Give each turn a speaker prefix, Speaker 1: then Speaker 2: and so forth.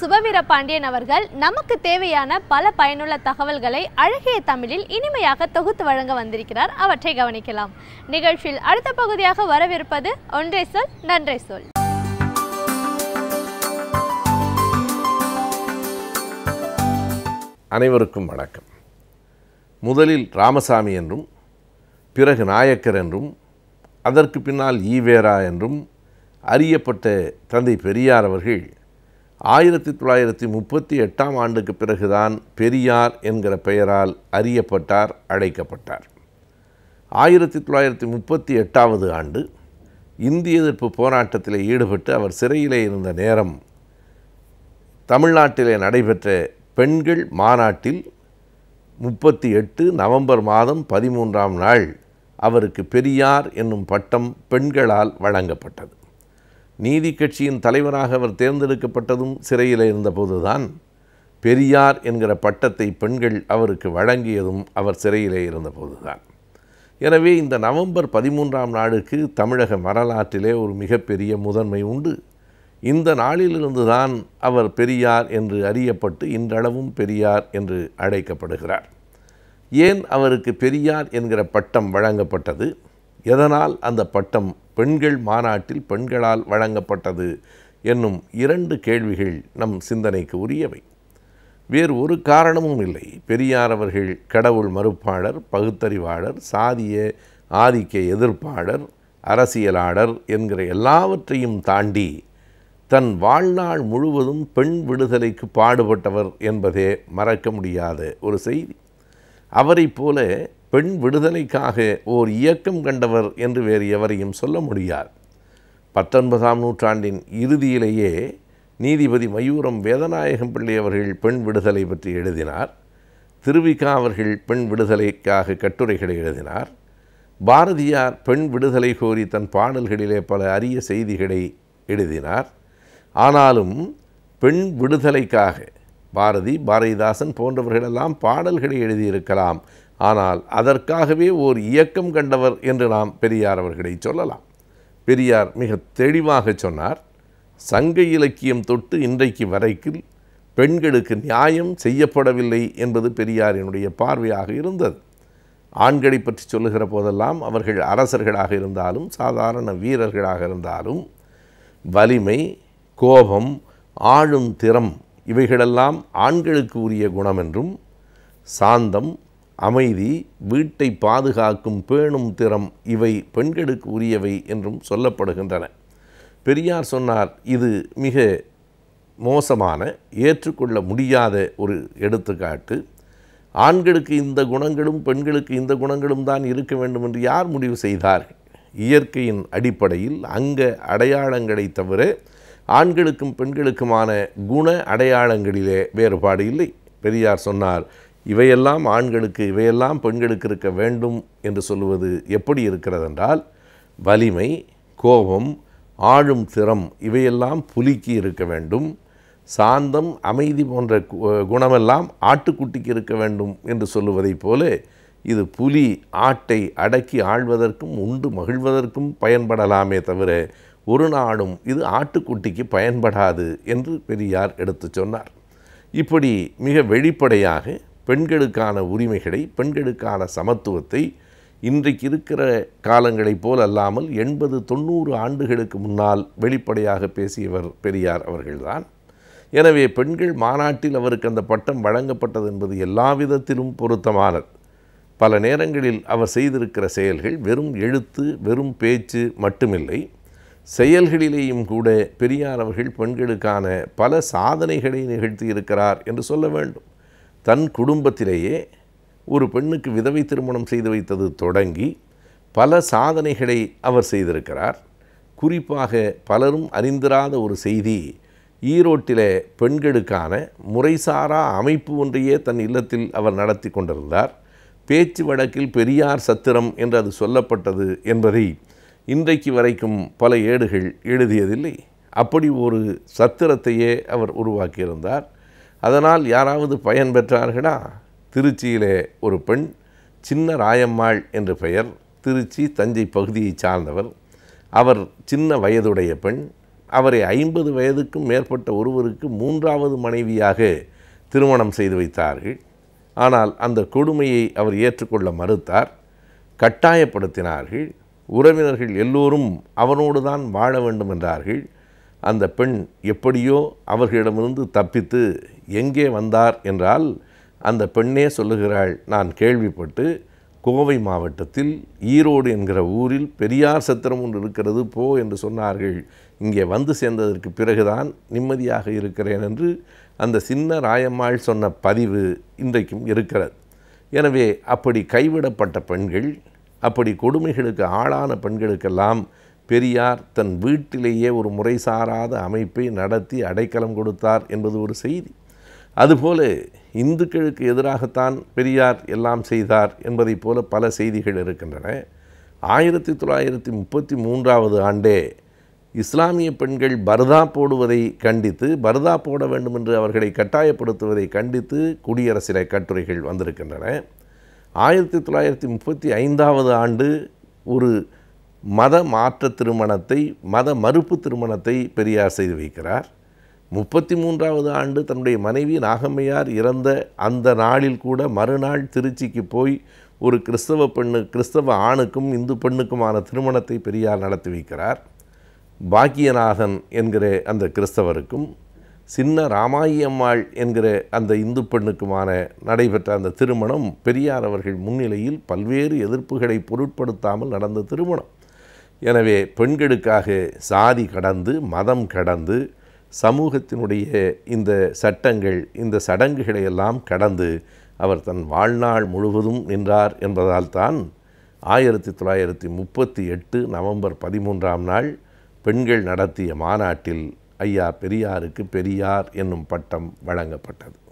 Speaker 1: சுபவீர பாண்டியன் அவர்கள் நமக்கு தேவையான பல பயனுள்ள தகவல்களை அழகிய தமிழில் இனிமையாக தொகுத்து வழங்க வந்திருக்கிறார் அவற்றை கவனிக்கலாம் நிகழ்ச்சியில் அடுத்த பகுதியாக வரவிருப்பது ஒன்றே சொல் நன்றே சொல் அனைவருக்கும் வணக்கம் முதலில் ராமசாமி என்றும் பிறகு நாயக்கர் என்றும் அதற்கு பின்னால் ஈவேரா என்றும் அறியப்பட்ட தந்தை பெரியார் அவர்கள் ஆயிரத்தி தொள்ளாயிரத்தி முப்பத்தி எட்டாம் ஆண்டுக்கு பிறகுதான் பெரியார் என்கிற பெயரால் அறியப்பட்டார் அழைக்கப்பட்டார் ஆயிரத்தி தொள்ளாயிரத்தி முப்பத்தி எட்டாவது ஆண்டு இந்திய எதிர்ப்பு போராட்டத்தில் ஈடுபட்டு அவர் சிறையிலே இருந்த நேரம் தமிழ்நாட்டிலே நடைபெற்ற பெண்கள் மாநாட்டில் முப்பத்தி எட்டு நவம்பர் மாதம் பதிமூன்றாம் நாள் அவருக்கு பெரியார் என்னும் பட்டம் பெண்களால் வழங்கப்பட்டது நீதி கட்சியின் தலைவராக அவர் தேர்ந்தெடுக்கப்பட்டதும் சிறையில் இருந்தபோதுதான் பெரியார் என்கிற பட்டத்தை பெண்கள் அவருக்கு வழங்கியதும் அவர் சிறையிலே இருந்தபோதுதான் எனவே இந்த நவம்பர் பதிமூன்றாம் நாளுக்கு தமிழக வரலாற்றிலே ஒரு மிகப்பெரிய முதன்மை உண்டு இந்த நாளிலிருந்து தான் அவர் பெரியார் என்று அறியப்பட்டு இன்றளவும் பெரியார் என்று அழைக்கப்படுகிறார் ஏன் அவருக்கு பெரியார் என்கிற பட்டம் வழங்கப்பட்டது எதனால் அந்த பட்டம் பெண்கள் மாநாட்டில் பெண்களால் வழங்கப்பட்டது என்னும் இரண்டு கேள்விகள் நம் சிந்தனைக்கு உரியவை வேறு ஒரு காரணமும் இல்லை பெரியார் அவர்கள் கடவுள் மறுப்பாளர் பகுத்தறிவாளர் சாதிய ஆதிக்க எதிர்ப்பாளர் அரசியலாளர் என்கிற எல்லாவற்றையும் தாண்டி தன் வாழ்நாள் முழுவதும் பெண் விடுதலைக்கு பாடுபட்டவர் என்பதே மறக்க முடியாத ஒரு செய்தி அவரை போல பெண் விடுதலைக்காக ஓர் இயக்கம் கண்டவர் என்று வேறு எவரையும் சொல்ல முடியாது பத்தொன்பதாம் நூற்றாண்டின் இறுதியிலேயே நீதிபதி மயூரம் வேதநாயகம் பிள்ளை அவர்கள் பெண் விடுதலை பற்றி எழுதினார் திருவிகா அவர்கள் பெண் விடுதலைக்காக கட்டுரைகளை எழுதினார் பாரதியார் பெண் விடுதலை கோரி தன் பாடல்களிலே பல அரிய செய்திகளை எழுதினார் ஆனாலும் பெண் விடுதலைக்காக பாரதி பாரதிதாசன் போன்றவர்களெல்லாம் பாடல்களை எழுதியிருக்கலாம் ஆனால் அதற்காகவே ஓர் இயக்கம் கண்டவர் என்று நாம் பெரியார் அவர்களை சொல்லலாம் பெரியார் மிக தெளிவாக சொன்னார் சங்க இலக்கியம் தொட்டு இன்றைக்கு வரைக்கும் பெண்களுக்கு நியாயம் செய்யப்படவில்லை என்பது பெரியாரினுடைய பார்வையாக இருந்தது ஆண்களை பற்றி சொல்லுகிற போதெல்லாம் அவர்கள் அரசர்களாக இருந்தாலும் சாதாரண வீரர்களாக இருந்தாலும் வலிமை கோபம் ஆளும் திறம் இவைகளெல்லாம் ஆண்களுக்கு உரிய குணம் என்றும் சாந்தம் அமைதி வீட்டை பாதுகாக்கும் பேணும் திறம் இவை பெண்களுக்கு உரியவை என்றும் சொல்லப்படுகின்றன பெரியார் சொன்னார் இது மிக மோசமான ஏற்றுக்கொள்ள முடியாத ஒரு எடுத்துக்காட்டு ஆண்களுக்கு இந்த குணங்களும் பெண்களுக்கு இந்த குணங்களும் தான் இருக்க வேண்டும் என்று யார் முடிவு செய்தார்கள் இயற்கையின் அடிப்படையில் அங்க அடையாளங்களை தவிர ஆண்களுக்கும் பெண்களுக்குமான குண அடையாளங்களிலே வேறுபாடு இல்லை பெரியார் சொன்னார் இவையெல்லாம் ஆண்களுக்கு இவையெல்லாம் பெண்களுக்கு இருக்க வேண்டும் என்று சொல்லுவது எப்படி இருக்கிறது என்றால் வலிமை கோபம் ஆளும் திறம் இவையெல்லாம் புலிக்கு இருக்க வேண்டும் சாந்தம் அமைதி போன்ற குணமெல்லாம் ஆட்டுக்குட்டிக்கு இருக்க வேண்டும் என்று சொல்லுவதைப் போல இது புலி ஆட்டை அடக்கி ஆழ்வதற்கும் உண்டு மகிழ்வதற்கும் பயன்படலாமே தவிர ஒரு நாளும் இது ஆட்டுக்குட்டிக்கு பயன்படாது என்று பெரியார் எடுத்து சொன்னார் இப்படி மிக வெளிப்படையாக பெண்களுக்கான உரிமைகளை பெண்களுக்கான சமத்துவத்தை இன்றைக்கு இருக்கிற காலங்களைப் போல் அல்லாமல் எண்பது தொண்ணூறு ஆண்டுகளுக்கு முன்னால் வெளிப்படையாக பேசியவர் பெரியார் அவர்கள்தான் எனவே பெண்கள் மாநாட்டில் அவருக்கு அந்த பட்டம் வழங்கப்பட்டது என்பது எல்லா விதத்திலும் பொருத்தமானது பல நேரங்களில் அவர் செய்திருக்கிற செயல்கள் வெறும் எழுத்து வெறும் பேச்சு மட்டுமில்லை செயல்களிலேயும் கூட பெரியார் அவர்கள் பெண்களுக்கான பல சாதனைகளை நிகழ்த்தி இருக்கிறார் என்று சொல்ல வேண்டும் தன் குடும்பத்திலேயே ஒரு பெண்ணுக்கு விதவை திருமணம் செய்து வைத்தது தொடங்கி பல சாதனைகளை அவர் செய்திருக்கிறார் குறிப்பாக பலரும் அறிந்திராத ஒரு செய்தி ஈரோட்டிலே பெண்களுக்கான முறைசாரா அமைப்பு ஒன்றையே தன் இல்லத்தில் அவர் நடத்தி கொண்டிருந்தார் பேச்சு வழக்கில் பெரியார் சத்திரம் என்று அது சொல்லப்பட்டது என்பதை இன்றைக்கு வரைக்கும் பல ஏடுகள் எழுதியதில்லை அப்படி ஒரு சத்திரத்தையே அவர் உருவாக்கியிருந்தார் அதனால் யாராவது பயன் பெற்றார்களா திருச்சியிலே ஒரு பெண் சின்ன ராயம்மாள் என்று பெயர் திருச்சி தஞ்சை பகுதியை சார்ந்தவர் அவர் சின்ன வயதுடைய பெண் அவரை ஐம்பது வயதுக்கும் மேற்பட்ட ஒருவருக்கு மூன்றாவது மனைவியாக திருமணம் செய்து வைத்தார்கள் ஆனால் அந்த கொடுமையை அவர் ஏற்றுக்கொள்ள மறுத்தார் கட்டாயப்படுத்தினார்கள் உறவினர்கள் எல்லோரும் அவனோடு தான் வாழ வேண்டும் என்றார்கள் அந்த பெண் எப்படியோ அவர்களிடமிருந்து தப்பித்து எங்கே வந்தார் என்றால் அந்த பெண்ணே சொல்லுகிறாள் நான் கேள்விப்பட்டு கோவை மாவட்டத்தில் ஈரோடு என்கிற ஊரில் பெரியார் சத்திரம் ஒன்று இருக்கிறது போ என்று சொன்னார்கள் இங்கே வந்து சேர்ந்ததற்கு பிறகுதான் நிம்மதியாக இருக்கிறேன் என்று அந்த சின்ன ராயம்மாள் சொன்ன பதிவு இன்றைக்கும் இருக்கிறது எனவே அப்படி கைவிடப்பட்ட பெண்கள் அப்படி கொடுமைகளுக்கு ஆளான பெண்களுக்கெல்லாம் பெரியார் தன் வீட்டிலேயே ஒரு முறைசாராத அமைப்பை நடத்தி அடைக்கலம் கொடுத்தார் என்பது ஒரு செய்தி அதுபோல இந்துக்களுக்கு எதிராகத்தான் பெரியார் எல்லாம் செய்தார் என்பதைப் போல பல செய்திகள் இருக்கின்றன ஆயிரத்தி தொள்ளாயிரத்தி முப்பத்தி மூன்றாவது ஆண்டே இஸ்லாமிய பெண்கள் பர்தா போடுவதை கண்டித்து பர்தா போட வேண்டும் என்று அவர்களை கட்டாயப்படுத்துவதை கண்டித்து குடியரசில கட்டுரைகள் வந்திருக்கின்றன ஆயிரத்தி தொள்ளாயிரத்தி முப்பத்தி ஐந்தாவது ஆண்டு ஒரு மத மாற்ற திருமணத்தை மத மறுப்பு திருமணத்தை பெரியார் செய்து வைக்கிறார் முப்பத்தி மூன்றாவது ஆண்டு தன்னுடைய மனைவி நாகம்மையார் இறந்த அந்த நாளில் கூட மறுநாள் திருச்சிக்கு போய் ஒரு கிறிஸ்தவ பெண்ணு கிறிஸ்தவ ஆணுக்கும் இந்து பெண்ணுக்குமான திருமணத்தை பெரியார் நடத்தி வைக்கிறார் பாக்கியநாதன் என்கிற அந்த கிறிஸ்தவருக்கும் சின்ன ராமாயியம்மாள் என்கிற அந்த இந்து பெண்ணுக்குமான நடைபெற்ற அந்த திருமணம் பெரியார் அவர்கள் முன்னிலையில் பல்வேறு எதிர்ப்புகளை பொருட்படுத்தாமல் நடந்த திருமணம் எனவே பெண்களுக்காக சாதி கடந்து மதம் கடந்து சமூகத்தினுடைய இந்த சட்டங்கள் இந்த சடங்குகளை எல்லாம் கடந்து அவர் தன் வாழ்நாள் முழுவதும் நின்றார் என்பதால் தான் ஆயிரத்தி தொள்ளாயிரத்தி முப்பத்தி எட்டு நவம்பர் பதிமூன்றாம் நாள் பெண்கள் நடத்திய மாநாட்டில் ஐயா பெரியாருக்கு பெரியார் என்னும் பட்டம் வழங்கப்பட்டது